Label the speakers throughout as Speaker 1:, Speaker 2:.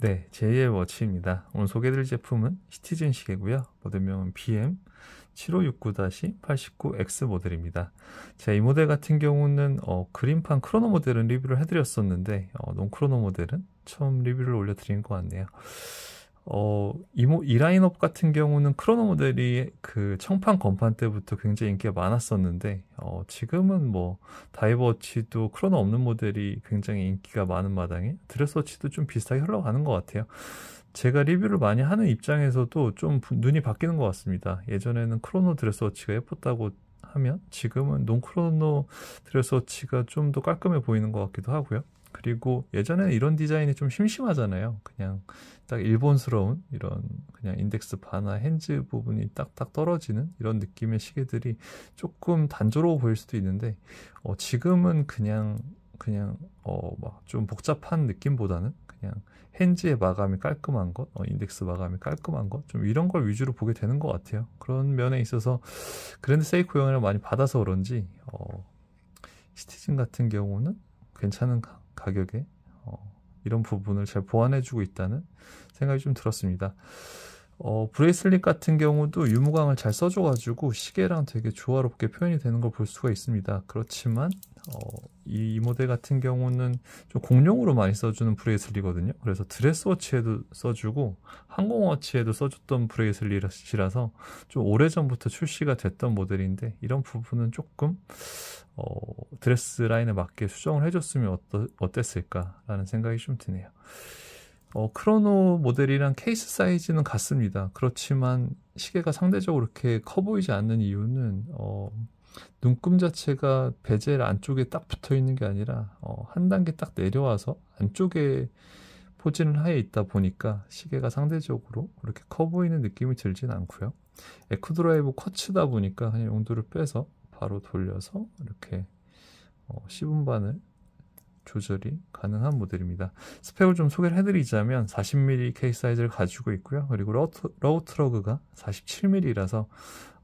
Speaker 1: 네, 제이의 워치입니다. 오늘 소개드릴 해 제품은 시티즌 시계고요. 모델명은 BM 7569-89X 모델입니다. 제가 이 모델 같은 경우는 어, 그린판 크로노 모델은 리뷰를 해드렸었는데 어, 논크로노 모델은 처음 리뷰를 올려드린 것 같네요. 어, 이, 이 라인업 같은 경우는 크로노 모델이 그 청판 건판 때부터 굉장히 인기가 많았었는데, 어, 지금은 뭐, 다이버워치도 크로노 없는 모델이 굉장히 인기가 많은 마당에 드레스워치도 좀 비슷하게 흘러가는 것 같아요. 제가 리뷰를 많이 하는 입장에서도 좀 눈이 바뀌는 것 같습니다. 예전에는 크로노 드레스워치가 예뻤다고 하면 지금은 논크로노 드레스워치가 좀 더 깔끔해 보이는 것 같기도 하고요. 그리고 예전에 는 이런 디자인이 좀 심심하잖아요. 그냥 딱 일본스러운 이런 그냥 인덱스 바나 핸즈 부분이 딱딱 떨어지는 이런 느낌의 시계들이 조금 단조로워 보일 수도 있는데 어 지금은 그냥 그냥 어 막 좀 복잡한 느낌보다는 그냥 핸즈의 마감이 깔끔한 것, 어, 인덱스 마감이 깔끔한 것, 좀 이런 걸 위주로 보게 되는 것 같아요. 그런 면에 있어서 그랜드 세이코 영향을 많이 받아서 그런지 어, 시티즌 같은 경우는 괜찮은 가 가격에 어, 이런 부분을 잘 보완해주고 있다는 생각이 좀 들었습니다. 어, 브레이슬릿 같은 경우도 유무광을 잘 써줘가지고 시계랑 되게 조화롭게 표현이 되는 걸 볼 수가 있습니다. 그렇지만 어, 이, 이, 모델 같은 경우는 좀 공룡으로 많이 써주는 브레이슬릿이거든요. 그래서 드레스워치에도 써주고 항공워치에도 써줬던 브레이슬릿이라서 좀 오래전부터 출시가 됐던 모델인데 이런 부분은 조금 어, 드레스 라인에 맞게 수정을 해줬으면 어떠, 어땠을까라는 생각이 좀 드네요. 어, 크로노 모델이랑 케이스 사이즈는 같습니다. 그렇지만 시계가 상대적으로 이렇게 커 보이지 않는 이유는 어, 눈금 자체가 베젤 안쪽에 딱 붙어 있는 게 아니라 어, 한 단계 딱 내려와서 안쪽에 포진을 하에 있다 보니까 시계가 상대적으로 그렇게 커 보이는 느낌이 들진 않고요. 에코드라이브 쿼츠다 보니까 그냥 용도를 빼서 바로 돌려서 이렇게 어, 10분반을 조절이 가능한 모델입니다. 스펙을 좀 소개를 해드리자면 40mm 케이스 사이즈를 가지고 있고요. 그리고 러우 트러그가 47mm라서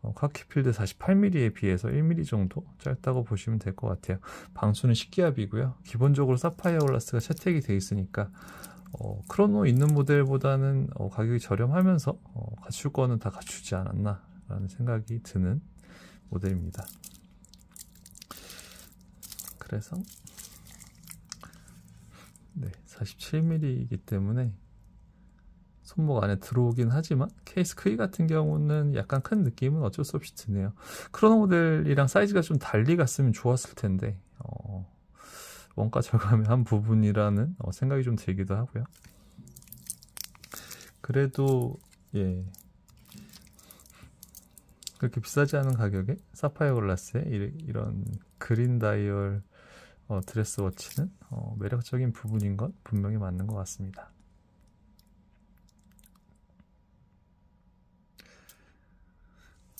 Speaker 1: 어, 카키필드 48mm에 비해서 1mm 정도 짧다고 보시면 될 것 같아요. 방수는 식기압이고요 기본적으로 사파이어 글라스가 채택이 되어 있으니까 어, 크로노 있는 모델보다는 어, 가격이 저렴하면서 어, 갖출 거는 다 갖추지 않았나 라는 생각이 드는 모델입니다. 그래서 47mm이기 때문에 손목 안에 들어오긴 하지만 케이스 크기 같은 경우는 약간 큰 느낌은 어쩔 수 없이 드네요. 크로노 모델이랑 사이즈가 좀 달리 갔으면 좋았을 텐데 어, 원가 절감의 한 부분이라는 어, 생각이 좀 들기도 하고요. 그래도 예 그렇게 비싸지 않은 가격에 사파이어 글라스에 이런 그린 다이얼 어, 드레스 워치는 어, 매력적인 부분인 건 분명히 맞는 것 같습니다.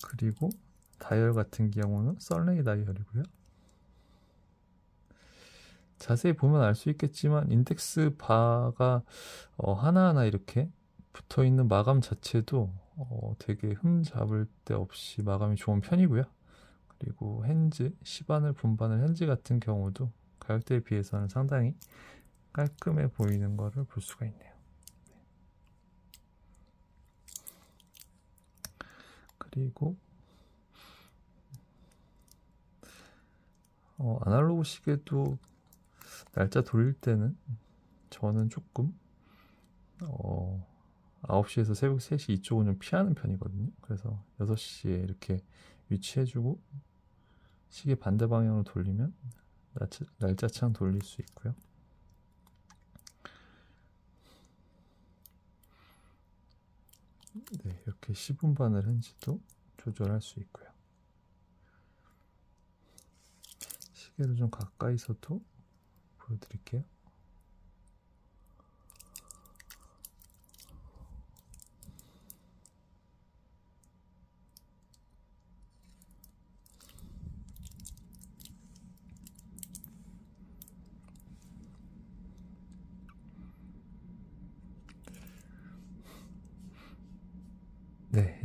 Speaker 1: 그리고 다이얼 같은 경우는 썰레이 다이얼이고요. 자세히 보면 알 수 있겠지만 인덱스 바가 어, 하나하나 이렇게 붙어 있는 마감 자체도 어, 되게 흠 잡을 데 없이 마감이 좋은 편이고요. 그리고 핸즈, 시반을분반을 핸즈 같은 경우도 가격대에 비해서는 상당히 깔끔해 보이는 것을 볼 수가 있네요. 네. 그리고 어, 아날로그 시계도 날짜 돌릴 때는 저는 조금 어, 9시에서 새벽 3시 이쪽은 좀 피하는 편이거든요. 그래서 6시에 이렇게 위치해주고 시계 반대 방향으로 돌리면 날짜창 돌릴 수 있고요. 네, 이렇게 10분반을 한지도 조절할 수 있고요. 시계를 좀 가까이서도 보여드릴게요.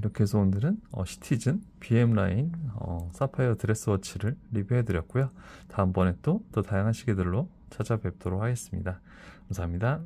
Speaker 1: 이렇게 해서 오늘은 어, 시티즌 BM라인 어, 사파이어 드레스워치를 리뷰해드렸고요. 다음번에 또더 다양한 시계들로 찾아뵙도록 하겠습니다. 감사합니다.